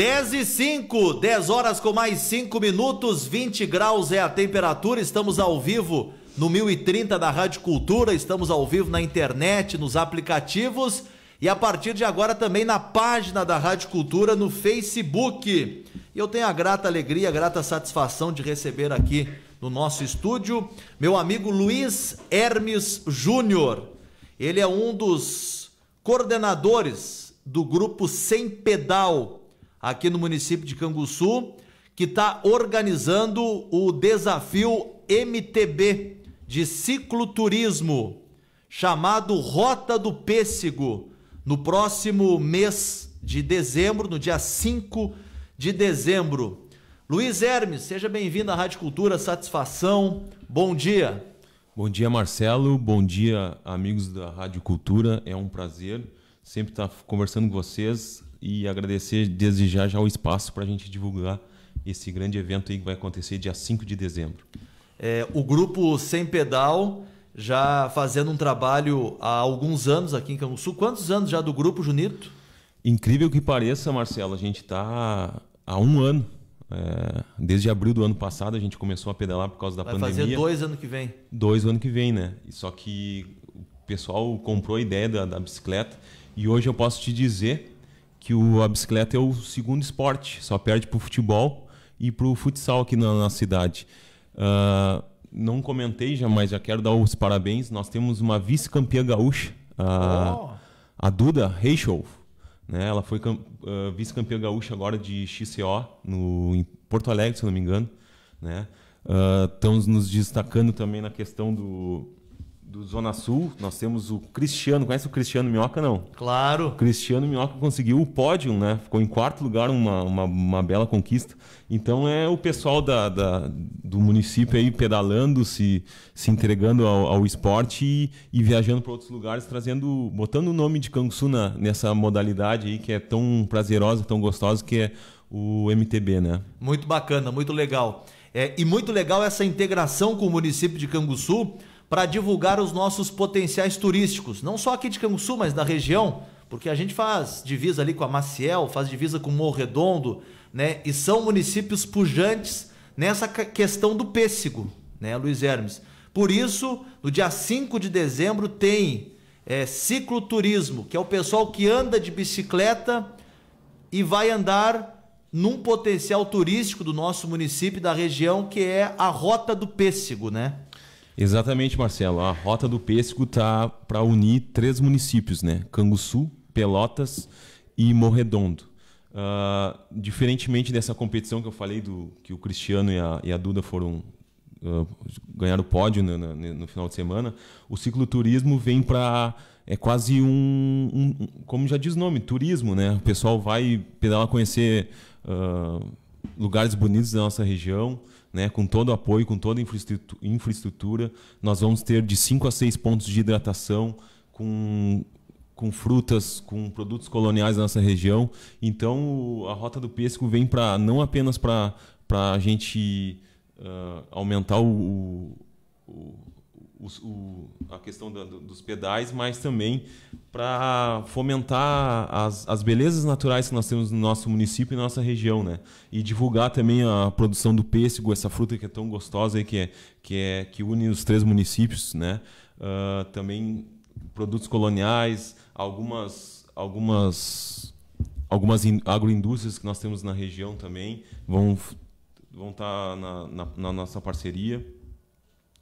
10 e 5, 10 horas com mais 5 minutos, 20 graus é a temperatura, estamos ao vivo no 1030 da Rádio Cultura, estamos ao vivo na internet, nos aplicativos e a partir de agora também na página da Rádio Cultura no Facebook. E eu tenho a grata alegria, a grata satisfação de receber aqui no nosso estúdio meu amigo Luiz Hermes Júnior. Ele é um dos coordenadores do grupo Sem Pedal, aqui no município de Canguçu, que está organizando o desafio MTB de cicloturismo, chamado Rota do Pêssego, no próximo mês de dezembro, no dia 5 de dezembro. Luiz Hermes, seja bem-vindo à Rádio Cultura, satisfação, bom dia. Bom dia, Marcelo. Bom dia, amigos da Rádio Cultura. É um prazer sempre estar tá conversando com vocês, e agradecer desde já o espaço para a gente divulgar esse grande evento aí que vai acontecer dia 5 de dezembro. É, o grupo Sem Pedal já fazendo um trabalho há alguns anos aqui em Canguçu. Quantos anos já do grupo, Junito? Incrível que pareça, Marcelo, a gente está há um ano. É, desde abril do ano passado a gente começou a pedalar por causa da vai pandemia. Vai fazer dois ano que vem. Dois ano que vem, né? Só que o pessoal comprou a ideia da, da bicicleta e hoje eu posso te dizer que o, a bicicleta é o segundo esporte, só perde para o futebol e para o futsal aqui na nossa cidade. Uh, não comentei já, mas já quero dar os parabéns. Nós temos uma vice-campeã gaúcha, a, oh. a Duda Reichel. Né? Ela foi uh, vice-campeã gaúcha agora de XCO no, em Porto Alegre, se não me engano. Né? Uh, estamos nos destacando também na questão do, do Zona Sul, nós temos o Cristiano. Conhece o Cristiano Minhoca, não? Claro. O Cristiano Minhoca conseguiu o pódio, né? Ficou em quarto lugar, uma, uma, uma bela conquista. Então é o pessoal da, da, do município aí pedalando, se, se entregando ao, ao esporte e, e viajando para outros lugares, trazendo, botando o nome de Canguçu na, nessa modalidade aí que é tão prazerosa, tão gostosa, que é o MTB, né? Muito bacana, muito legal. É, e muito legal essa integração com o município de Canguçu, para divulgar os nossos potenciais turísticos, não só aqui de Canguçu, mas da região, porque a gente faz divisa ali com a Maciel, faz divisa com o Redondo, né? E são municípios pujantes nessa questão do pêssego, né, Luiz Hermes? Por isso, no dia 5 de dezembro tem é, cicloturismo, que é o pessoal que anda de bicicleta e vai andar num potencial turístico do nosso município e da região, que é a Rota do Pêssego, né? Exatamente, Marcelo. A Rota do Pêssego tá para unir três municípios, né? Canguçu, Pelotas e Morredondo. Uh, diferentemente dessa competição que eu falei do que o Cristiano e a, e a Duda foram uh, ah, ganhar o pódio no, no, no, final de semana, o cicloturismo vem para é quase um, um, como já diz o nome, turismo, né? O pessoal vai pedalar conhecer uh, lugares bonitos da nossa região, né, com todo o apoio, com toda a infraestrutura. Nós vamos ter de 5 a 6 pontos de hidratação com, com frutas, com produtos coloniais da nossa região. Então, a Rota do Pêssego vem para não apenas para a gente uh, aumentar o, o, o, o, a questão da, dos pedais, mas também para fomentar as, as belezas naturais que nós temos no nosso município e nossa região, né? E divulgar também a produção do pêssego, essa fruta que é tão gostosa aí, que é que é que une os três municípios, né? Uh, também produtos coloniais, algumas algumas algumas agroindústrias que nós temos na região também vão vão estar tá na, na, na nossa parceria.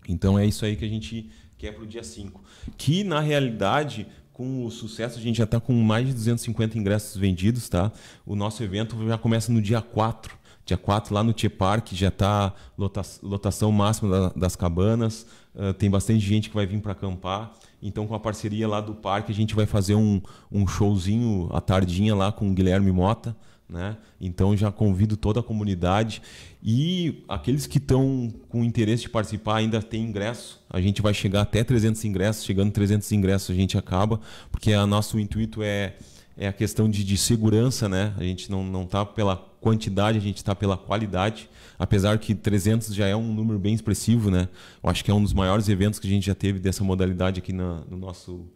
Então é isso aí que a gente quer para o dia 5. Que, na realidade, com o sucesso, a gente já está com mais de 250 ingressos vendidos, tá? O nosso evento já começa no dia 4. Dia 4, lá no Tchê já está lota lotação máxima das cabanas, uh, tem bastante gente que vai vir para acampar. Então, com a parceria lá do parque, a gente vai fazer um, um showzinho à tardinha lá com o Guilherme Mota, né? Então já convido toda a comunidade e aqueles que estão com interesse de participar ainda tem ingresso. A gente vai chegar até 300 ingressos, chegando 300 ingressos a gente acaba, porque o nosso intuito é é a questão de, de segurança, né? A gente não não tá pela quantidade, a gente está pela qualidade, apesar que 300 já é um número bem expressivo, né? Eu acho que é um dos maiores eventos que a gente já teve dessa modalidade aqui na, no nosso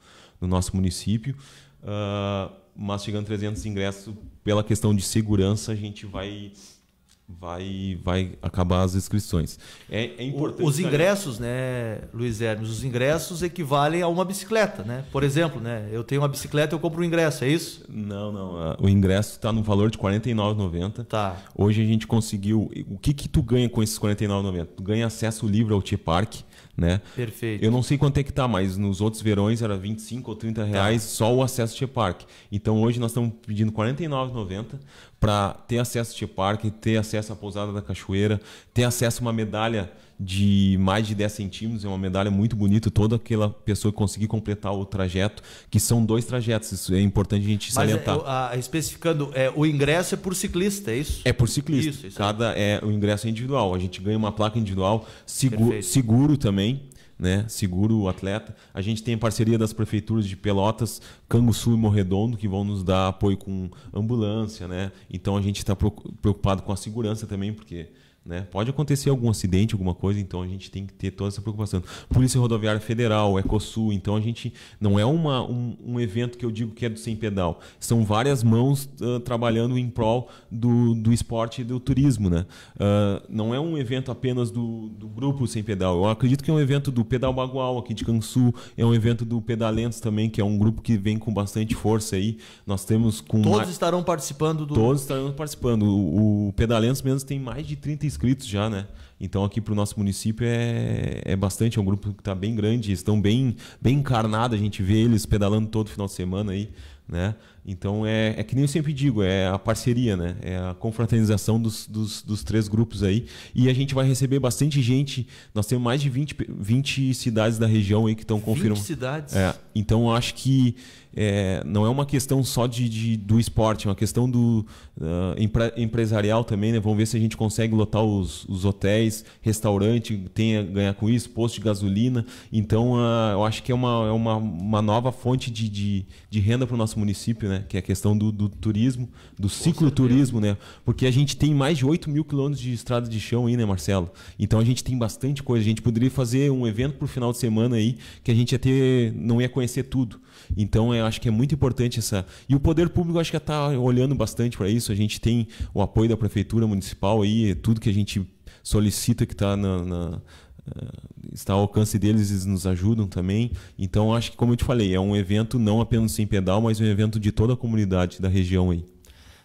no nosso município. Uh, mas chegando 300 ingressos, pela questão de segurança, a gente vai vai, vai acabar as inscrições. É, é importante. Os ingressos, né, Luiz Hermes, os ingressos equivalem a uma bicicleta, né? Por exemplo, né? Eu tenho uma bicicleta, eu compro um ingresso, é isso? Não, não. O ingresso está no valor de R$ 49,90. Tá. Hoje a gente conseguiu. O que que tu ganha com esses R$ 49,90? Tu ganha acesso livre ao t Park, né? Perfeito. Eu não sei quanto é que tá, mas nos outros verões era 25 ou 30 tá. reais tá. só o acesso ao Park. Então hoje nós estamos pedindo R$ 49,90 para ter acesso ao Tia Park, ter acesso acesso à Pousada da Cachoeira, tem acesso a uma medalha de mais de 10 centímetros, é uma medalha muito bonita, toda aquela pessoa que conseguir completar o trajeto, que são dois trajetos, isso é importante a gente Mas é, salientar. É, a, especificando, é, o ingresso é por ciclista, é isso? É por ciclista. Isso, isso Cada é o ingresso é individual, a gente ganha uma placa individual, seguro, seguro também, né? Seguro o atleta. A gente tem a parceria das prefeituras de Pelotas, Canguçu e Morredondo, que vão nos dar apoio com ambulância, né? Então a gente está preocupado com a segurança também, porque né? Pode acontecer algum acidente, alguma coisa, então a gente tem que ter toda essa preocupação. Polícia Rodoviária Federal, Ecosul, então a gente não é uma, um, um evento que eu digo que é do sem pedal. São várias mãos uh, trabalhando em prol do, do esporte e do turismo. Né? Uh, não é um evento apenas do, do grupo sem pedal. Eu acredito que é um evento do Pedal Bagual aqui de Cansu, é um evento do Pedalentos também, que é um grupo que vem com bastante força aí. Nós temos com. Todos estarão participando do. Todos estarão participando. O, o Pedalentos mesmo tem mais de 35 inscritos já, né? Então aqui para o nosso município é, é bastante, é um grupo que está bem grande, estão bem, bem encarnados, a gente vê eles pedalando todo final de semana aí, né? Então é, é, que nem eu sempre digo, é a parceria, né? É a confraternização dos, dos, dos, três grupos aí. E a gente vai receber bastante gente. Nós temos mais de 20, 20 cidades da região aí que estão confirmando. 20 cidades? É, então acho que é, não é uma questão só de, de, do esporte, é uma questão do uh, empre, empresarial também, né? Vamos ver se a gente consegue lotar os, os hotéis, restaurante, tem a ganhar com isso, posto de gasolina. Então uh, eu acho que é uma, é uma, uma nova fonte de, de, de renda para o nosso município, né? né? Que é a questão do, do turismo, do cicloturismo, né? Porque a gente tem mais de 8 mil quilômetros de estrada de chão aí, né, Marcelo? Então a gente tem bastante coisa. A gente poderia fazer um evento pro final de semana aí, que a gente ia ter, não ia conhecer tudo. Então eu acho que é muito importante essa. E o poder público acho que está olhando bastante para isso. A gente tem o apoio da prefeitura municipal aí, é tudo que a gente solicita que está na, na eh, está ao alcance deles, eles nos ajudam também. Então, acho que, como eu te falei, é um evento não apenas sem pedal, mas um evento de toda a comunidade da região aí.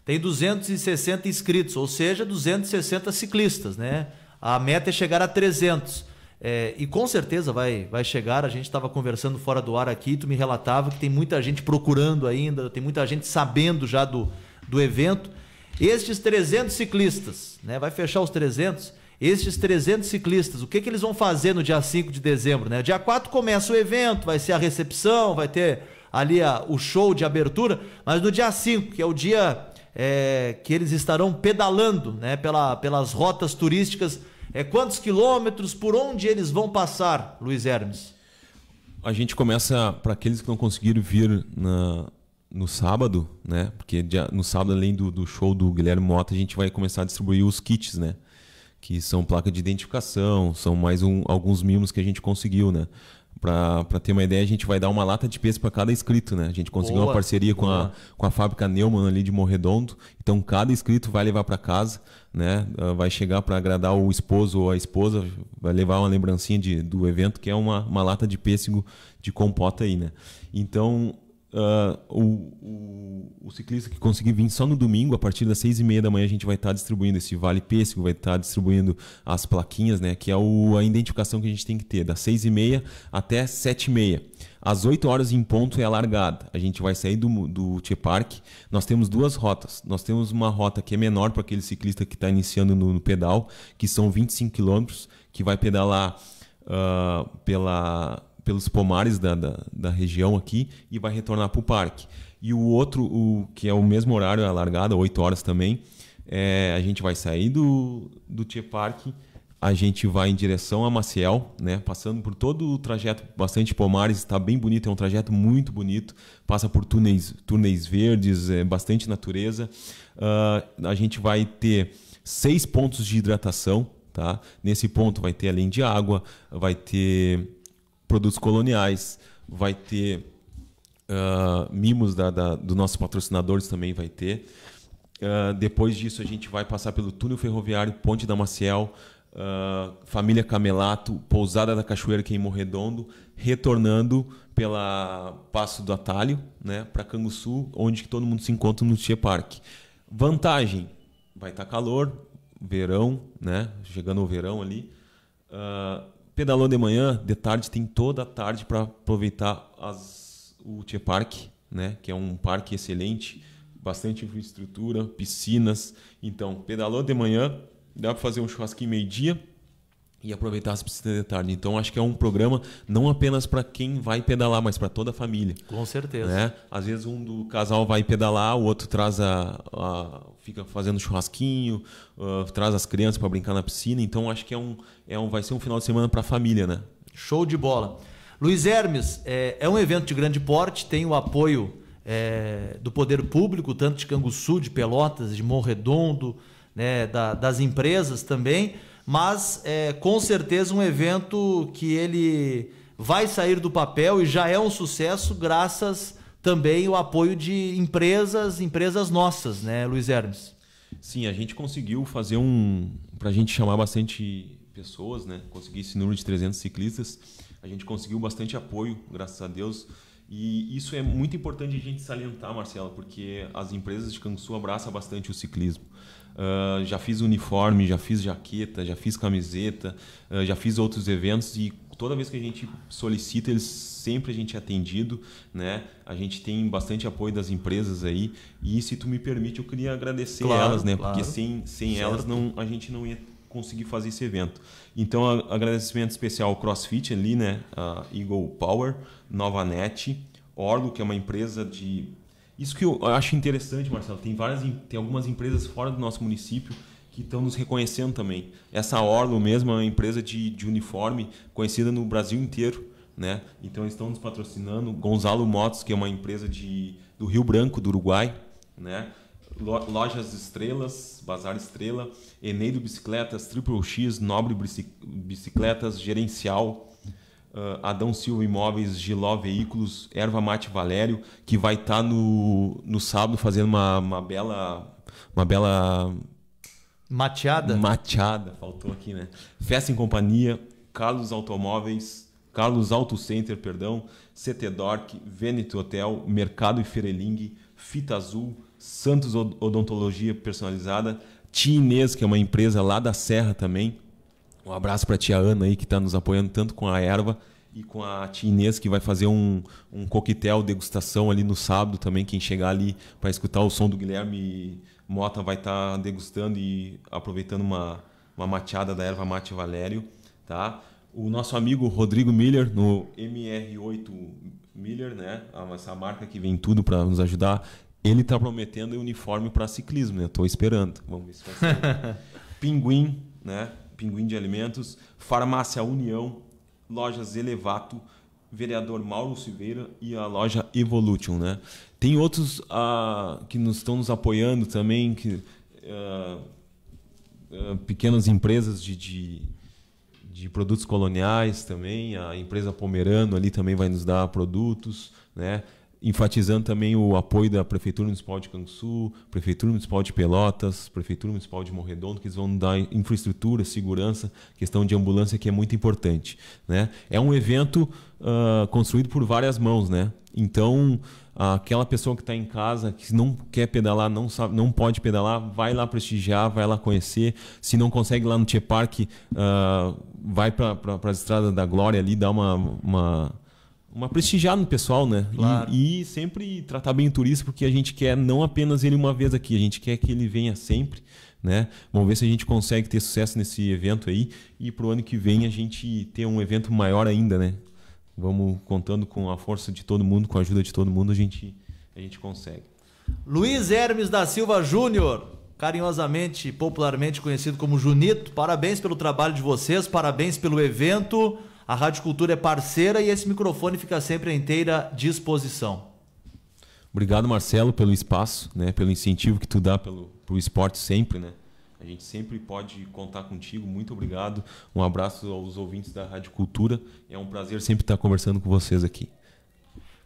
Tem 260 inscritos, ou seja, 260 ciclistas, né? A meta é chegar a 300. É, eh, e com certeza vai, vai chegar. A gente estava conversando fora do ar aqui, tu me relatava que tem muita gente procurando ainda, tem muita gente sabendo já do, do evento. Estes 300 ciclistas, né? Vai fechar os 300 estes 300 ciclistas, o que, que eles vão fazer no dia 5 de dezembro? Né? Dia 4 começa o evento, vai ser a recepção, vai ter ali a, o show de abertura, mas no dia 5, que é o dia é, que eles estarão pedalando né, pela, pelas rotas turísticas, é quantos quilômetros, por onde eles vão passar, Luiz Hermes? A gente começa, para aqueles que não conseguiram vir na, no sábado, né? Porque no sábado, além do, do show do Guilherme Mota, a gente vai começar a distribuir os kits, né? que são placa de identificação, são mais um, alguns mimos que a gente conseguiu, né? Para ter uma ideia, a gente vai dar uma lata de peso para cada inscrito, né? A gente conseguiu boa, uma parceria com a, com a fábrica Neumann ali de Morredondo. Então, cada inscrito vai levar para casa, né? Ah, vai chegar para agradar o esposo ou a esposa, vai levar uma lembrancinha de, do evento, que é uma, uma lata de pêssego de compota aí, né? Então, Uh, o, o, o, ciclista que conseguir vir só no domingo, a partir das seis e meia da manhã, a gente vai estar tá distribuindo esse Vale Pêssego, vai estar tá distribuindo as plaquinhas, né? Que é o, a identificação que a gente tem que ter, das seis e meia até sete e meia. Às 8 horas em ponto é a largada. A gente vai sair do, do Tchê Parque Nós temos duas rotas. Nós temos uma rota que é menor para aquele ciclista que está iniciando no, no, pedal, que são 25 quilômetros, que vai pedalar uh, pela pelos pomares da, da, da, região aqui e vai retornar para o parque. E o outro, o, que é o mesmo horário, a largada, 8 horas também, é, a gente vai sair do, do Tchê a gente vai em direção a Maciel, né? passando por todo o trajeto, bastante pomares, está bem bonito, é um trajeto muito bonito, passa por túneis, túneis verdes, é, bastante natureza. Uh, a gente vai ter seis pontos de hidratação, Tá? Nesse ponto vai ter além de água, vai ter produtos coloniais, vai ter uh, mimos da, da, dos nossos patrocinadores também vai ter. Uh, depois disso a gente vai passar pelo túnel ferroviário, Ponte da Maciel, uh, Família Camelato, Pousada da Cachoeira, que é em Morredondo, retornando pela Passo do Atalho, né, para Canguçu, onde que todo mundo se encontra no Tia Parque. Vantagem, vai estar tá calor, verão, né, chegando o verão ali. Uh, pedalou de manhã, de tarde tem toda a tarde para aproveitar as, o Tchê Parque, né? que é um parque excelente, bastante infraestrutura, piscinas. Então, pedalou de manhã, dá para fazer um churrasquinho meio-dia e aproveitar as piscinas de tarde. Então, acho que é um programa não apenas para quem vai pedalar, mas para toda a família. Com certeza. Né? Às vezes um do casal vai pedalar, o outro traz a, a fica fazendo churrasquinho, uh, traz as crianças para brincar na piscina. Então, acho que é um, é um vai ser um final de semana para a família, né? Show de bola. Luiz Hermes, é, é um evento de grande porte, tem o apoio é, do poder público, tanto de Canguçu, de Pelotas, de Morredondo, né, da, das empresas também mas é, com certeza um evento que ele vai sair do papel e já é um sucesso graças também ao apoio de empresas, empresas nossas, né, Luiz Hermes? Sim, a gente conseguiu fazer um para a gente chamar bastante pessoas, né? Conseguir esse número de 300 ciclistas, a gente conseguiu bastante apoio, graças a Deus. E isso é muito importante a gente salientar, Marcelo, porque as empresas de Canguçu abraçam bastante o ciclismo. Uh, já fiz uniforme, já fiz jaqueta, já fiz camiseta, uh, já fiz outros eventos e toda vez que a gente solicita, eles sempre a gente é atendido, né? A gente tem bastante apoio das empresas aí e se tu me permite, eu queria agradecer claro, elas, né? Claro. Porque sem, sem elas não a gente não ia conseguir fazer esse evento. Então, agradecimento especial ao CrossFit ali, né? A Eagle Power, Nova Net, Orgo, que é uma empresa de isso que eu acho interessante, Marcelo. Tem várias, tem algumas empresas fora do nosso município que estão nos reconhecendo também. Essa Orlo mesmo é uma empresa de, de uniforme conhecida no Brasil inteiro, né? Então eles estão nos patrocinando. Gonzalo Motos, que é uma empresa de, do Rio Branco, do Uruguai, né? Lojas Estrelas, Bazar Estrela, Eneido Bicicletas, Triple X, Nobre Bicicletas, Gerencial, Uh, Adão Silva Imóveis, Giló Veículos, Erva Mate Valério, que vai estar tá no, no sábado fazendo uma, uma bela. Uma bela. Mateada? Mateada, faltou aqui, né? Festa em Companhia, Carlos Automóveis, Carlos Auto Center, perdão, CT Dork, Veneto Hotel, Mercado e Ferelingue, Fita Azul, Santos Odontologia Personalizada, Tinês, que é uma empresa lá da Serra também, um abraço para a tia Ana aí que está nos apoiando tanto com a erva e com a tia Inês que vai fazer um, um coquetel degustação ali no sábado também. Quem chegar ali para escutar o som do Guilherme Mota vai estar tá degustando e aproveitando uma, uma mateada da erva mate Valério, tá? O nosso amigo Rodrigo Miller no MR8 Miller, né? Essa marca que vem tudo para nos ajudar. Ele está prometendo uniforme para ciclismo, né? Estou esperando. Vamos ver se vai ser. Pinguim, né? Pinguim de Alimentos, Farmácia União, Lojas Elevato, vereador Mauro Silveira e a loja Evolution, né? Tem outros uh, que nos estão nos apoiando também, que uh, uh, pequenas empresas de, de, de, produtos coloniais também, a empresa Pomerano ali também vai nos dar produtos, né? enfatizando também o apoio da Prefeitura Municipal de Canguçu, Prefeitura Municipal de Pelotas, Prefeitura Municipal de Morredondo, que eles vão dar infraestrutura, segurança, questão de ambulância, que é muito importante. Né? É um evento uh, construído por várias mãos, né? Então, aquela pessoa que está em casa, que não quer pedalar, não, sabe, não pode pedalar, vai lá prestigiar, vai lá conhecer. Se não consegue lá no Tchê uh, vai para as estradas da Glória ali, dá uma, uma uma prestigiar no pessoal, né? Claro. E, e, sempre tratar bem o turista, porque a gente quer não apenas ele uma vez aqui, a gente quer que ele venha sempre, né? Vamos ver se a gente consegue ter sucesso nesse evento aí e pro ano que vem a gente ter um evento maior ainda, né? Vamos contando com a força de todo mundo, com a ajuda de todo mundo, a gente, a gente consegue. Luiz Hermes da Silva Júnior, carinhosamente, popularmente conhecido como Junito, parabéns pelo trabalho de vocês, parabéns pelo evento. A Rádio Cultura é parceira e esse microfone fica sempre à inteira disposição. Obrigado, Marcelo, pelo espaço, né? pelo incentivo que tu dá pelo, pro esporte sempre, né? A gente sempre pode contar contigo. Muito obrigado. Um abraço aos ouvintes da Rádio Cultura. É um prazer sempre estar conversando com vocês aqui.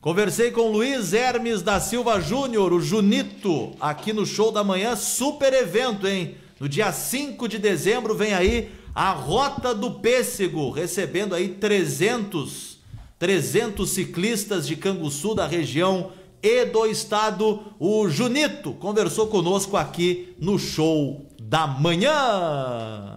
Conversei com Luiz Hermes da Silva Júnior, o Junito, aqui no Show da Manhã. Super evento, hein? No dia 5 de dezembro vem aí a Rota do Pêssego, recebendo aí 300, 300 ciclistas de Canguçu da região e do estado. O Junito conversou conosco aqui no show da manhã.